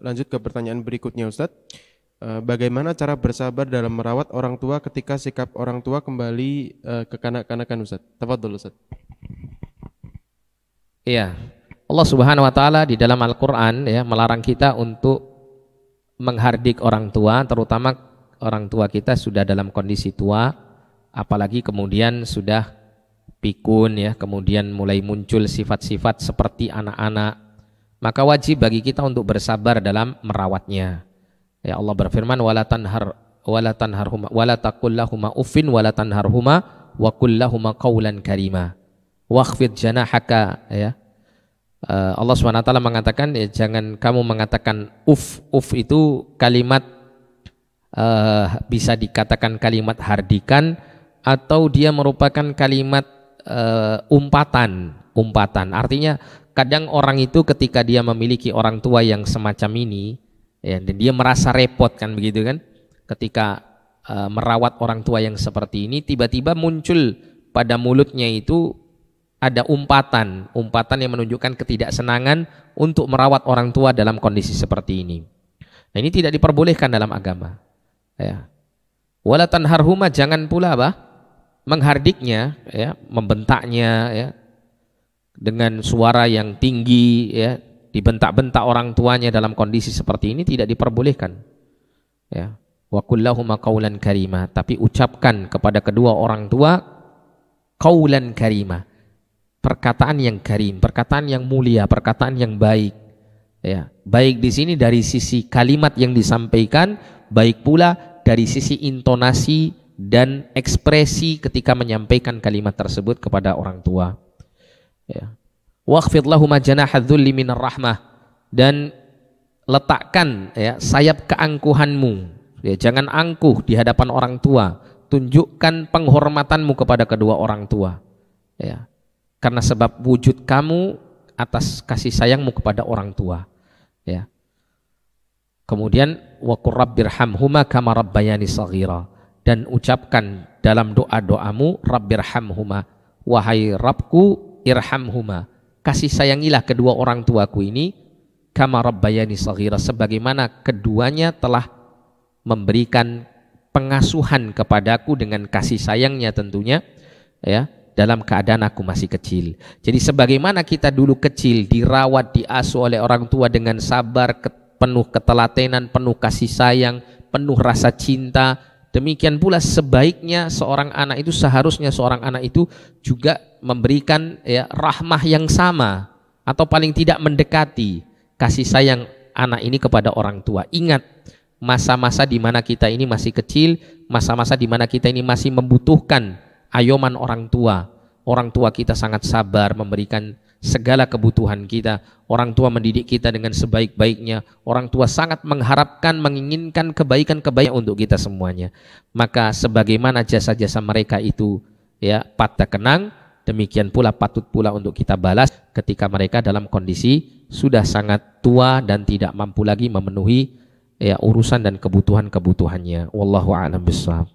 lanjut ke pertanyaan berikutnya Ustadz. Eh, bagaimana cara bersabar dalam merawat orang tua ketika sikap orang tua kembali eh, ke kanak-kanakan Ustadz? Tafadhol Ustadz. Iya. Allah Subhanahu wa taala di dalam Al-Qur'an ya melarang kita untuk menghardik orang tua terutama orang tua kita sudah dalam kondisi tua apalagi kemudian sudah pikun ya kemudian mulai muncul sifat-sifat seperti anak-anak maka wajib bagi kita untuk bersabar dalam merawatnya. Ya Allah berfirman wala tanhar wala tanharhuma wala taqul lahuma uffin wala tanharhuma wa qul lahuma qawlan karima. Wakhfid janahaka ya. Eh, Allah SWT mengatakan ya, jangan kamu mengatakan uf uf itu kalimat uh, bisa dikatakan kalimat hardikan atau dia merupakan kalimat uh, umpatan umpatan artinya kadang orang itu ketika dia memiliki orang tua yang semacam ini ya dan dia merasa repot kan begitu kan ketika uh, merawat orang tua yang seperti ini tiba-tiba muncul pada mulutnya itu ada umpatan, umpatan yang menunjukkan ketidaksenangan untuk merawat orang tua dalam kondisi seperti ini. Nah, ini tidak diperbolehkan dalam agama. Ya. Wala tanharhuma jangan pula bah menghardiknya ya, membentaknya ya, dengan suara yang tinggi ya dibentak-bentak orang tuanya dalam kondisi seperti ini tidak diperbolehkan ya wa kullahuma qaulan karima tapi ucapkan kepada kedua orang tua qaulan karima perkataan yang karim perkataan yang mulia perkataan yang baik ya baik di sini dari sisi kalimat yang disampaikan baik pula dari sisi intonasi dan ekspresi ketika menyampaikan kalimat tersebut kepada orang tua Ya. Waqfid lahuma janahadzulli rahmah dan letakkan ya sayap keangkuhanmu. Ya, jangan angkuh di hadapan orang tua. Tunjukkan penghormatanmu kepada kedua orang tua. Ya. Karena sebab wujud kamu atas kasih sayangmu kepada orang tua. Ya. Kemudian wa huma kama rabbayani saghira dan ucapkan dalam doa-doamu huma wahai rabku irhamhuma. Kasih sayangilah kedua orang tuaku ini kama rabbayani saghira sebagaimana keduanya telah memberikan pengasuhan kepadaku dengan kasih sayangnya tentunya ya dalam keadaan aku masih kecil. Jadi sebagaimana kita dulu kecil dirawat diasuh oleh orang tua dengan sabar, penuh ketelatenan, penuh kasih sayang, penuh rasa cinta, Demikian pula sebaiknya seorang anak itu seharusnya seorang anak itu juga memberikan ya rahmah yang sama atau paling tidak mendekati kasih sayang anak ini kepada orang tua. Ingat masa-masa di mana kita ini masih kecil, masa-masa di mana kita ini masih membutuhkan ayoman orang tua. Orang tua kita sangat sabar memberikan segala kebutuhan kita. Orang tua mendidik kita dengan sebaik-baiknya. Orang tua sangat mengharapkan, menginginkan kebaikan-kebaikan untuk kita semuanya. Maka sebagaimana jasa-jasa mereka itu ya patah kenang, demikian pula patut pula untuk kita balas ketika mereka dalam kondisi sudah sangat tua dan tidak mampu lagi memenuhi ya urusan dan kebutuhan-kebutuhannya. Wallahu a'lam bishawab.